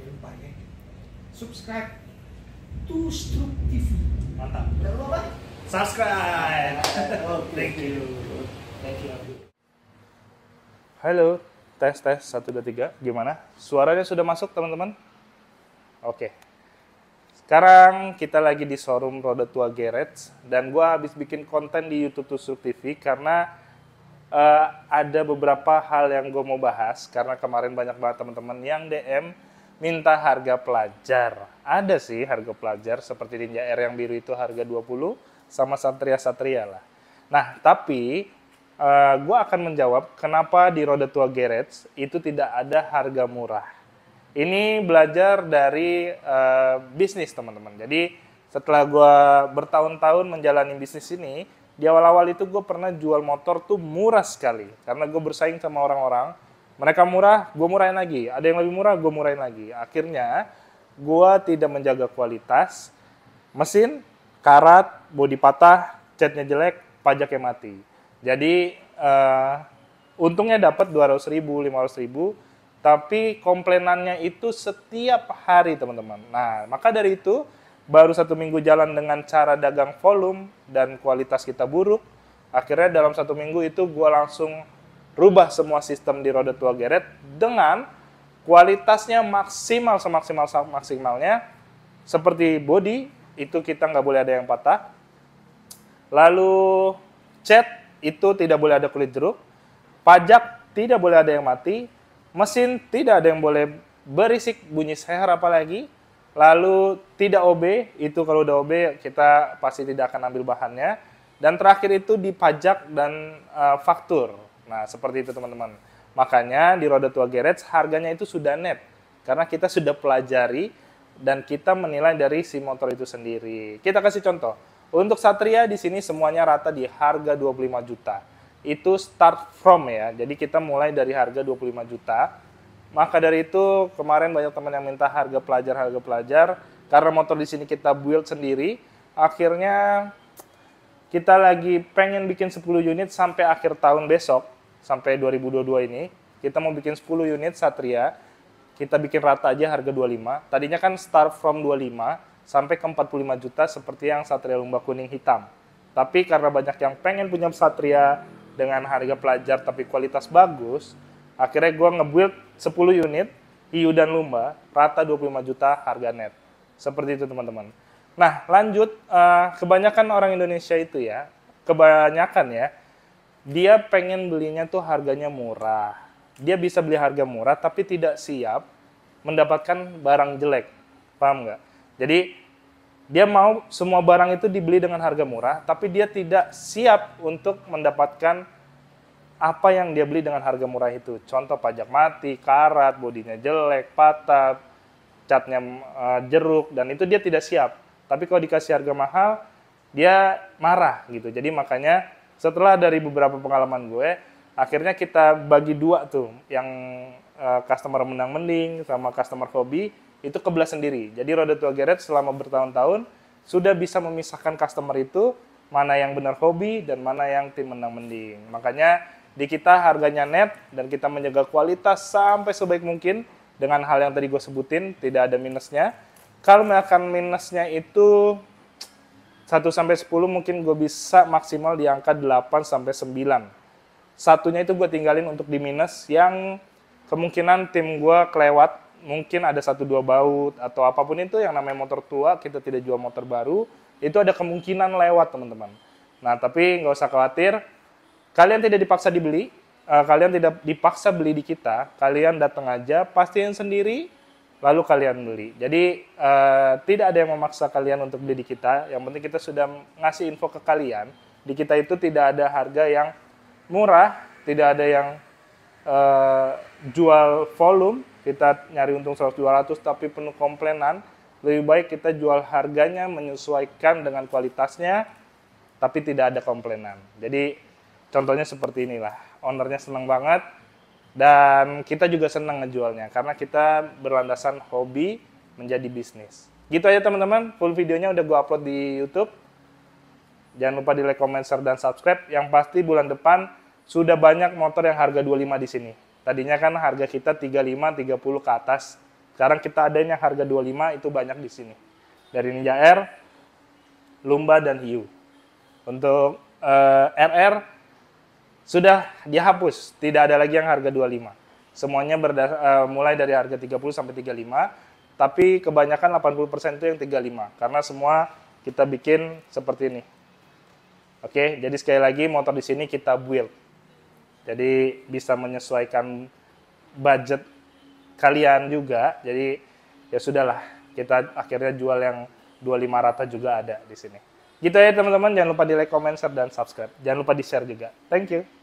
jangan lupa ya subscribe to Struk TV mantap jangan lupa subscribe okay. Oh, thank you thank you halo tes tes satu dua tiga gimana suaranya sudah masuk teman-teman oke okay. Sekarang kita lagi di showroom Roda Tua Garage dan gue habis bikin konten di YouTube Tusuk TV karena uh, ada beberapa hal yang gue mau bahas karena kemarin banyak banget teman-teman yang DM minta harga pelajar. Ada sih harga pelajar seperti Ninja Air yang biru itu harga 20 sama Satria Satria lah. Nah, tapi uh, eh, gue akan menjawab kenapa di roda tua Gerets itu tidak ada harga murah. Ini belajar dari uh, bisnis teman-teman. Jadi setelah gue bertahun-tahun menjalani bisnis ini, di awal-awal itu gue pernah jual motor tuh murah sekali karena gue bersaing sama orang-orang mereka murah, gue murahin lagi. Ada yang lebih murah, gue murahin lagi. Akhirnya, gue tidak menjaga kualitas. Mesin, karat, bodi patah, catnya jelek, pajaknya mati. Jadi, uh, untungnya dapat 200 ribu, 500 ribu, tapi komplainannya itu setiap hari, teman-teman. Nah, maka dari itu, baru satu minggu jalan dengan cara dagang volume dan kualitas kita buruk, akhirnya dalam satu minggu itu gue langsung rubah semua sistem di roda tua geret dengan kualitasnya maksimal semaksimal maksimalnya seperti body itu kita nggak boleh ada yang patah lalu cat itu tidak boleh ada kulit jeruk pajak tidak boleh ada yang mati mesin tidak ada yang boleh berisik bunyi seher apalagi lalu tidak OB itu kalau udah OB kita pasti tidak akan ambil bahannya dan terakhir itu di pajak dan uh, faktur Nah, seperti itu teman-teman. Makanya di roda tua garage harganya itu sudah net. Karena kita sudah pelajari dan kita menilai dari si motor itu sendiri. Kita kasih contoh. Untuk Satria di sini semuanya rata di harga 25 juta. Itu start from ya. Jadi kita mulai dari harga 25 juta. Maka dari itu kemarin banyak teman yang minta harga pelajar harga pelajar karena motor di sini kita build sendiri. Akhirnya kita lagi pengen bikin 10 unit sampai akhir tahun besok sampai 2022 ini. Kita mau bikin 10 unit Satria. Kita bikin rata aja harga 25. Tadinya kan start from 25 sampai ke 45 juta seperti yang Satria Lumba Kuning hitam. Tapi karena banyak yang pengen punya Satria dengan harga pelajar tapi kualitas bagus, akhirnya gue ngebuild 10 unit hiu dan lumba rata 25 juta harga net. Seperti itu teman-teman. Nah lanjut, eh, kebanyakan orang Indonesia itu ya, kebanyakan ya, dia pengen belinya tuh harganya murah. Dia bisa beli harga murah tapi tidak siap mendapatkan barang jelek. Paham nggak? Jadi dia mau semua barang itu dibeli dengan harga murah tapi dia tidak siap untuk mendapatkan apa yang dia beli dengan harga murah itu. Contoh pajak mati, karat, bodinya jelek, patah, catnya eh, jeruk dan itu dia tidak siap. Tapi kalau dikasih harga mahal, dia marah gitu. Jadi makanya setelah dari beberapa pengalaman gue akhirnya kita bagi dua tuh yang uh, customer menang mending sama customer hobi itu kebelah sendiri jadi roda tua Garrett selama bertahun-tahun sudah bisa memisahkan customer itu mana yang benar hobi dan mana yang tim menang mending makanya di kita harganya net dan kita menjaga kualitas sampai sebaik mungkin dengan hal yang tadi gue sebutin tidak ada minusnya kalau akan minusnya itu 1 sampai 10 mungkin gue bisa maksimal di angka 8 sampai 9. Satunya itu gue tinggalin untuk di minus yang kemungkinan tim gue kelewat, mungkin ada satu dua baut atau apapun itu yang namanya motor tua, kita tidak jual motor baru, itu ada kemungkinan lewat teman-teman. Nah tapi nggak usah khawatir, kalian tidak dipaksa dibeli, eh, kalian tidak dipaksa beli di kita, kalian datang aja, pastiin sendiri, lalu kalian beli. Jadi uh, tidak ada yang memaksa kalian untuk beli di kita. Yang penting kita sudah ngasih info ke kalian. Di kita itu tidak ada harga yang murah, tidak ada yang uh, jual volume. Kita nyari untung 100-200 tapi penuh komplainan. Lebih baik kita jual harganya menyesuaikan dengan kualitasnya, tapi tidak ada komplainan. Jadi contohnya seperti inilah. Ownernya senang banget, dan kita juga senang ngejualnya karena kita berlandasan hobi menjadi bisnis. Gitu aja teman-teman, full videonya udah gue upload di YouTube. Jangan lupa di like, comment, share, dan subscribe. Yang pasti bulan depan sudah banyak motor yang harga 25 di sini. Tadinya kan harga kita 35, 30 ke atas. Sekarang kita ada yang harga 25 itu banyak di sini. Dari Ninja R, Lumba, dan Hiu. Untuk uh, eh, RR sudah dihapus, tidak ada lagi yang harga 25. Semuanya berdas uh, eh, mulai dari harga 30 sampai 35, tapi kebanyakan 80% itu yang 35 karena semua kita bikin seperti ini. Oke, jadi sekali lagi motor di sini kita build. Jadi bisa menyesuaikan budget kalian juga. Jadi ya sudahlah, kita akhirnya jual yang 25 rata juga ada di sini. Gitu ya teman-teman, jangan lupa di like, comment, share, dan subscribe. Jangan lupa di share juga. Thank you.